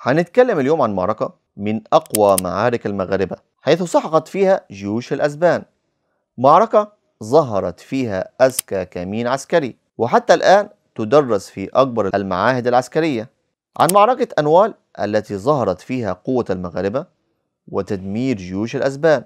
هنتكلم اليوم عن معركة من أقوى معارك المغاربة حيث سحقت فيها جيوش الأسبان معركة ظهرت فيها أزكى كمين عسكري وحتى الآن تدرس في أكبر المعاهد العسكرية عن معركة أنوال التي ظهرت فيها قوة المغاربة وتدمير جيوش الأسبان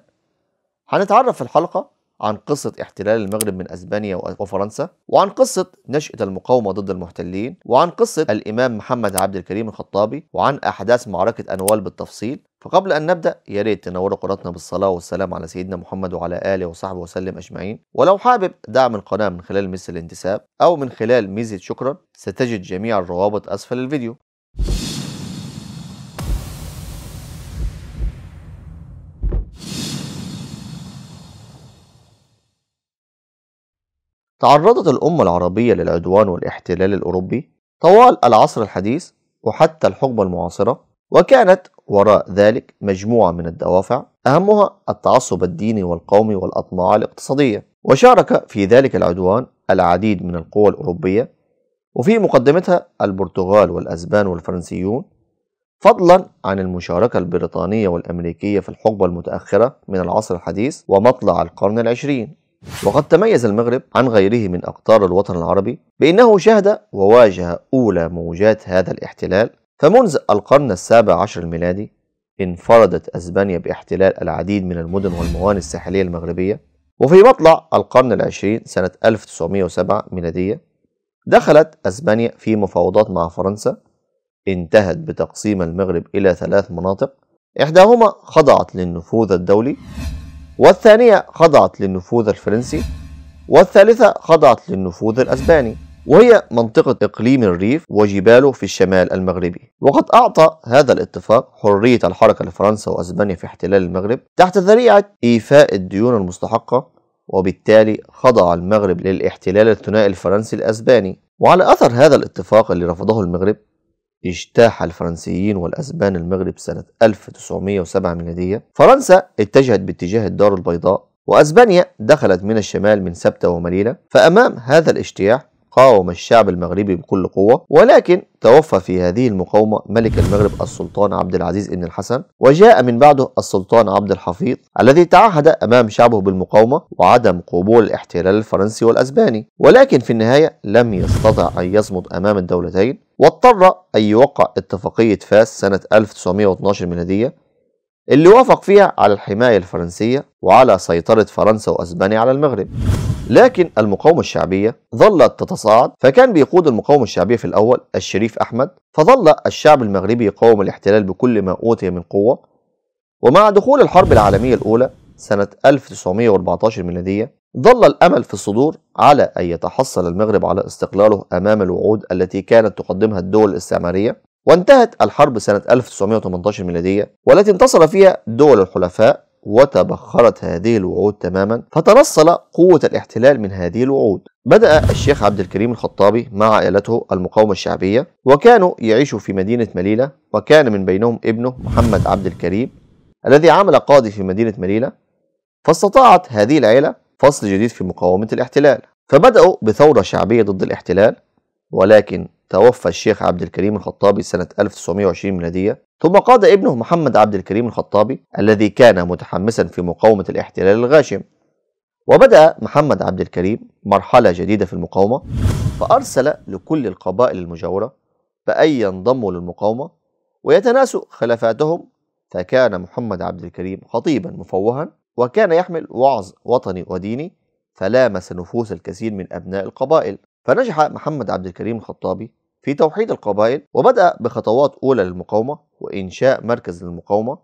هنتعرف في الحلقة عن قصة احتلال المغرب من أسبانيا وفرنسا وعن قصة نشأة المقاومة ضد المحتلين وعن قصة الإمام محمد عبد الكريم الخطابي وعن أحداث معركة أنوال بالتفصيل فقبل أن نبدأ يا ريت تنوروا قناتنا بالصلاة والسلام على سيدنا محمد وعلى آله وصحبه وسلم أجمعين ولو حابب دعم القناة من خلال مثل الانتساب أو من خلال ميزة شكرا ستجد جميع الروابط أسفل الفيديو تعرضت الأمة العربية للعدوان والاحتلال الأوروبي طوال العصر الحديث وحتى الحقبة المعاصرة وكانت وراء ذلك مجموعة من الدوافع أهمها التعصب الديني والقومي والأطماع الاقتصادية وشارك في ذلك العدوان العديد من القوى الأوروبية وفي مقدمتها البرتغال والأسبان والفرنسيون فضلا عن المشاركة البريطانية والأمريكية في الحقبة المتأخرة من العصر الحديث ومطلع القرن العشرين وقد تميز المغرب عن غيره من أقطار الوطن العربي بأنه شهد وواجه أولى موجات هذا الاحتلال فمنذ القرن السابع عشر الميلادي انفردت أسبانيا باحتلال العديد من المدن والموانئ الساحلية المغربية وفي مطلع القرن العشرين سنة 1907 ميلادية دخلت أسبانيا في مفاوضات مع فرنسا انتهت بتقسيم المغرب إلى ثلاث مناطق إحداهما خضعت للنفوذ الدولي والثانية خضعت للنفوذ الفرنسي والثالثة خضعت للنفوذ الأسباني وهي منطقة إقليم الريف وجباله في الشمال المغربي وقد أعطى هذا الاتفاق حرية الحركة لفرنسا وأسبانيا في احتلال المغرب تحت ذريعة إيفاء الديون المستحقة وبالتالي خضع المغرب للاحتلال الثنائي الفرنسي الأسباني وعلى أثر هذا الاتفاق اللي رفضه المغرب اجتاح الفرنسيين والأسبان المغرب سنة 1907 ميلادية فرنسا اتجهت باتجاه الدار البيضاء وأسبانيا دخلت من الشمال من سبتة ومليلة فأمام هذا الاجتياح قاوم الشعب المغربي بكل قوة ولكن توفى في هذه المقاومة ملك المغرب السلطان عبد العزيز ابن الحسن وجاء من بعده السلطان عبد الحفيظ الذي تعهد أمام شعبه بالمقاومة وعدم قبول الاحتلال الفرنسي والأسباني ولكن في النهاية لم يستطع أن يصمد أمام الدولتين واضطر أن يوقع اتفاقية فاس سنة 1912 ميلادية اللي وافق فيها على الحماية الفرنسية وعلى سيطرة فرنسا وأسبانيا على المغرب لكن المقاومة الشعبية ظلت تتصاعد فكان بيقود المقاومة الشعبية في الأول الشريف أحمد فظل الشعب المغربي يقاوم الاحتلال بكل ما أوتي من قوة ومع دخول الحرب العالمية الأولى سنة 1914 ميلادية ظل الأمل في الصدور على أن يتحصل المغرب على استقلاله أمام الوعود التي كانت تقدمها الدول الاستعمارية وانتهت الحرب سنة 1918 ميلادية والتي انتصر فيها دول الحلفاء وتبخرت هذه الوعود تماما فتنصل قوة الاحتلال من هذه الوعود بدأ الشيخ عبد الكريم الخطابي مع عائلته المقاومة الشعبية وكانوا يعيشوا في مدينة مليلة وكان من بينهم ابنه محمد عبد الكريم الذي عمل قاضي في مدينة مليلة فاستطاعت هذه العائلة فصل جديد في مقاومة الاحتلال فبدأوا بثورة شعبية ضد الاحتلال ولكن توفى الشيخ عبد الكريم الخطابي سنة 1920 ميلادية ثم قاد ابنه محمد عبد الكريم الخطابي الذي كان متحمسا في مقاومة الاحتلال الغاشم وبدأ محمد عبد الكريم مرحلة جديدة في المقاومة فأرسل لكل القبائل المجاورة بأن ينضموا للمقاومة ويتناسوا خلافاتهم فكان محمد عبد الكريم خطيبا مفوها وكان يحمل وعظ وطني وديني فلامس نفوس الكثير من أبناء القبائل فنجح محمد عبد الكريم الخطابي في توحيد القبائل وبدأ بخطوات أولى للمقاومة وإنشاء مركز للمقاومة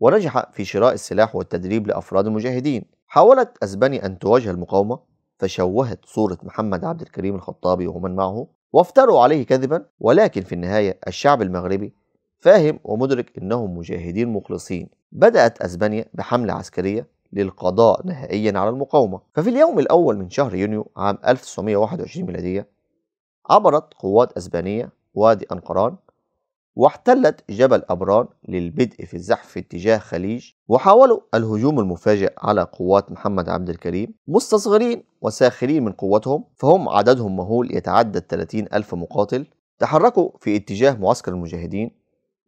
ونجح في شراء السلاح والتدريب لأفراد المجاهدين حاولت أسبانيا أن تواجه المقاومة فشوهت صورة محمد عبد الكريم الخطابي ومن معه وافتروا عليه كذبا ولكن في النهاية الشعب المغربي فاهم ومدرك أنهم مجاهدين مخلصين بدأت أسبانيا بحملة عسكرية للقضاء نهائيا على المقاومة ففي اليوم الأول من شهر يونيو عام 1921 ميلادية عبرت قوات أسبانية وادي أنقران واحتلت جبل أبران للبدء في الزحف في اتجاه خليج وحاولوا الهجوم المفاجئ على قوات محمد عبد الكريم مستصغرين وساخرين من قوتهم فهم عددهم مهول يتعدى 30 ألف مقاتل تحركوا في اتجاه معسكر المجاهدين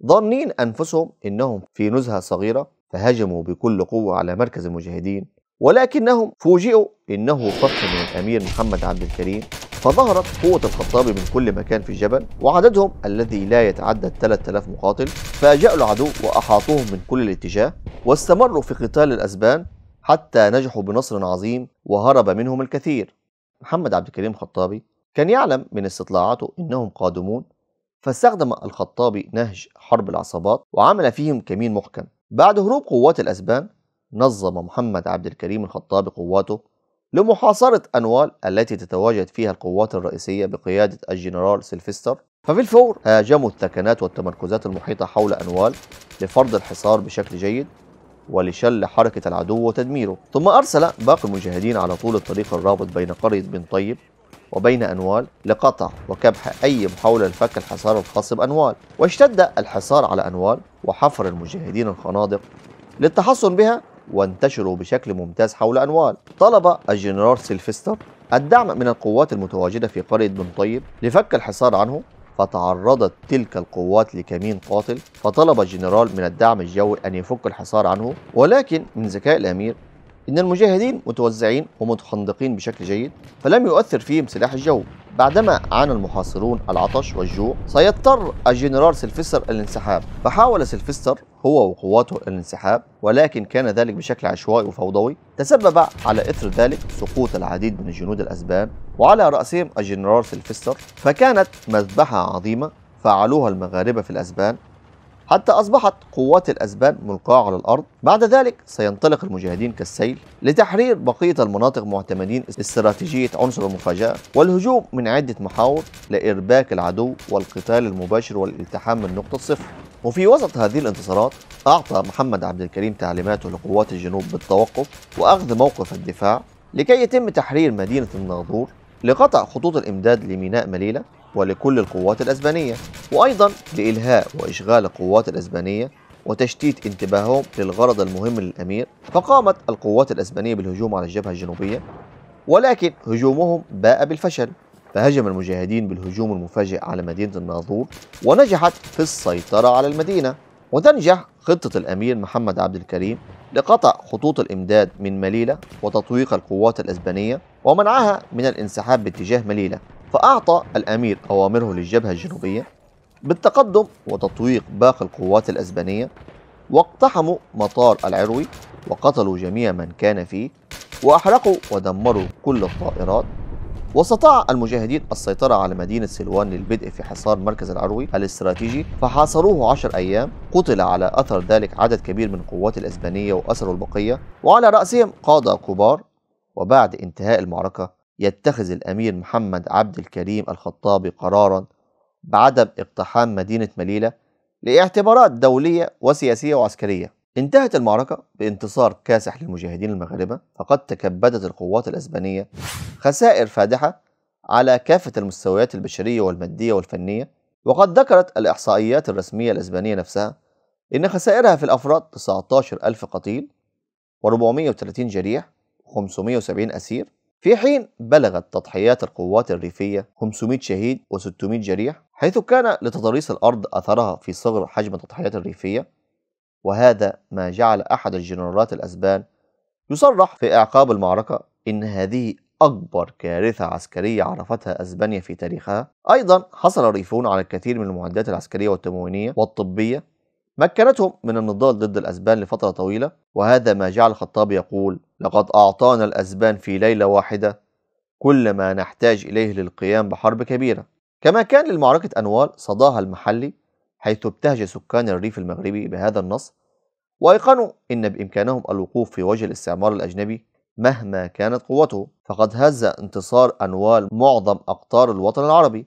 ظانين أنفسهم أنهم في نزهة صغيرة فهجموا بكل قوة على مركز المجاهدين ولكنهم فوجئوا أنه صف من الأمير محمد عبد الكريم فظهرت قوة الخطاب من كل مكان في الجبل وعددهم الذي لا يتعدى 3000 مقاتل فاجأوا العدو وأحاطوهم من كل الاتجاه واستمروا في قتال الأسبان حتى نجحوا بنصر عظيم وهرب منهم الكثير محمد عبد الكريم الخطابي كان يعلم من استطلاعاته أنهم قادمون فاستخدم الخطابي نهج حرب العصابات وعمل فيهم كمين محكم بعد هروب قوات الأسبان نظم محمد عبد الكريم الخطابي قواته لمحاصرة أنوال التي تتواجد فيها القوات الرئيسية بقيادة الجنرال سيلفستر ففي الفور هاجموا الثكنات والتمركزات المحيطة حول أنوال لفرض الحصار بشكل جيد ولشل حركة العدو وتدميره ثم أرسل باقي المجاهدين على طول الطريق الرابط بين قرية بن طيب وبين أنوال لقطع وكبح أي محاولة لفك الحصار الخاص بأنوال واشتد الحصار على أنوال وحفر المجاهدين الخنادق للتحصن بها وانتشروا بشكل ممتاز حول أنوال طلب الجنرال سيلفستر الدعم من القوات المتواجدة في قرية بن طيب لفك الحصار عنه فتعرضت تلك القوات لكمين قاتل فطلب الجنرال من الدعم الجوي أن يفك الحصار عنه ولكن من ذكاء الأمير إن المجاهدين متوزعين ومتخندقين بشكل جيد فلم يؤثر فيهم سلاح الجو بعدما عانى المحاصرون العطش والجوع سيضطر الجنرال سلفستر الانسحاب فحاول سلفستر هو وقواته الانسحاب ولكن كان ذلك بشكل عشوائي وفوضوي تسبب على إثر ذلك سقوط العديد من الجنود الأسبان وعلى رأسهم الجنرال سلفستر فكانت مذبحة عظيمة فعلوها المغاربة في الأسبان حتى أصبحت قوات الأسبان ملقاة على الأرض بعد ذلك سينطلق المجاهدين كالسيل لتحرير بقية المناطق معتمدين استراتيجية عنصر المفاجأة والهجوم من عدة محاور لإرباك العدو والقتال المباشر والالتحام من نقطة صفر وفي وسط هذه الانتصارات أعطى محمد عبد الكريم تعليماته لقوات الجنوب بالتوقف وأخذ موقف الدفاع لكي يتم تحرير مدينة الناظور لقطع خطوط الإمداد لميناء مليلة ولكل القوات الأسبانية وأيضا لإلهاء وإشغال القوات الأسبانية وتشتيت انتباههم للغرض المهم للأمير فقامت القوات الأسبانية بالهجوم على الجبهة الجنوبية ولكن هجومهم باء بالفشل فهجم المجاهدين بالهجوم المفاجئ على مدينة الناظور ونجحت في السيطرة على المدينة وتنجح خطة الأمير محمد عبد الكريم لقطع خطوط الإمداد من مليلة وتطويق القوات الأسبانية ومنعها من الانسحاب باتجاه مليلة فأعطى الأمير أوامره للجبهة الجنوبية بالتقدم وتطويق باقي القوات الأسبانية واقتحموا مطار العروي وقتلوا جميع من كان فيه وأحرقوا ودمروا كل الطائرات واستطاع المجاهدين السيطرة على مدينة سلوان للبدء في حصار مركز العروي الاستراتيجي فحاصروه عشر أيام قتل على أثر ذلك عدد كبير من القوات الأسبانية وأسروا البقية وعلى رأسهم قادة كبار وبعد انتهاء المعركة يتخذ الأمير محمد عبد الكريم الخطابي قرارا بعدم اقتحام مدينة مليلة لاعتبارات دولية وسياسية وعسكرية انتهت المعركة بانتصار كاسح للمجاهدين المغاربة فقد تكبدت القوات الأسبانية خسائر فادحة على كافة المستويات البشرية والمادية والفنية وقد ذكرت الإحصائيات الرسمية الأسبانية نفسها إن خسائرها في الأفراد 19 ألف قتيل و430 جريح و570 أسير في حين بلغت تضحيات القوات الريفية 500 شهيد و600 جريح حيث كان لتضاريس الأرض أثرها في صغر حجم التضحيات الريفية وهذا ما جعل أحد الجنرالات الأسبان يصرح في إعقاب المعركة إن هذه أكبر كارثة عسكرية عرفتها أسبانيا في تاريخها أيضا حصل الريفون على الكثير من المعدات العسكرية والتموينية والطبية مكنتهم من النضال ضد الأسبان لفترة طويلة وهذا ما جعل الخطاب يقول لقد أعطانا الأسبان في ليلة واحدة كل ما نحتاج إليه للقيام بحرب كبيرة كما كان للمعركة أنوال صداها المحلي حيث ابتهج سكان الريف المغربي بهذا النص وأيقنوا إن بإمكانهم الوقوف في وجه الاستعمار الأجنبي مهما كانت قوته فقد هز انتصار أنوال معظم أقطار الوطن العربي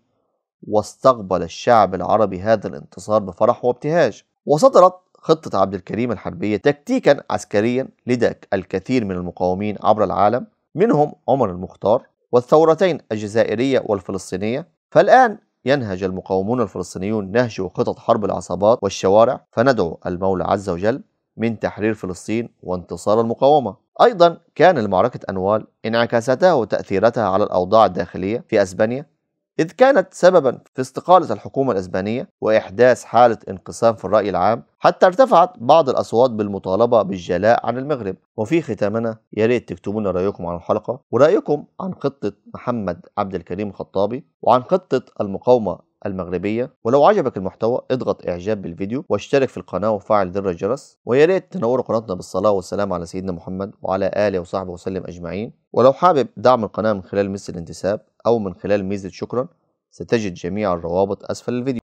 واستقبل الشعب العربي هذا الانتصار بفرح وابتهاج وصدرت خطة عبد الكريم الحربية تكتيكا عسكريا لداك الكثير من المقاومين عبر العالم منهم عمر المختار والثورتين الجزائرية والفلسطينية فالآن ينهج المقاومون الفلسطينيون نهج خطط حرب العصابات والشوارع فندعو المولى عز وجل من تحرير فلسطين وانتصار المقاومة أيضا كان لمعركة أنوال انعكاساتها وتأثيراتها على الأوضاع الداخلية في أسبانيا إذ كانت سببا في استقالة الحكومة الإسبانية وإحداث حالة انقسام في الرأي العام حتى ارتفعت بعض الأصوات بالمطالبة بالجلاء عن المغرب وفي ختامنا يا ريت تكتبوا لنا رأيكم عن الحلقة ورأيكم عن خطة محمد عبد الكريم الخطابي وعن خطة المقاومة المغربية ولو عجبك المحتوى اضغط اعجاب بالفيديو واشترك في القناة وفعل زر الجرس ويا ريت تنوروا قناتنا بالصلاة والسلام على سيدنا محمد وعلى آله وصحبه وسلم أجمعين ولو حابب دعم القناة من خلال مثل الانتساب أو من خلال ميزة شكرا ستجد جميع الروابط أسفل الفيديو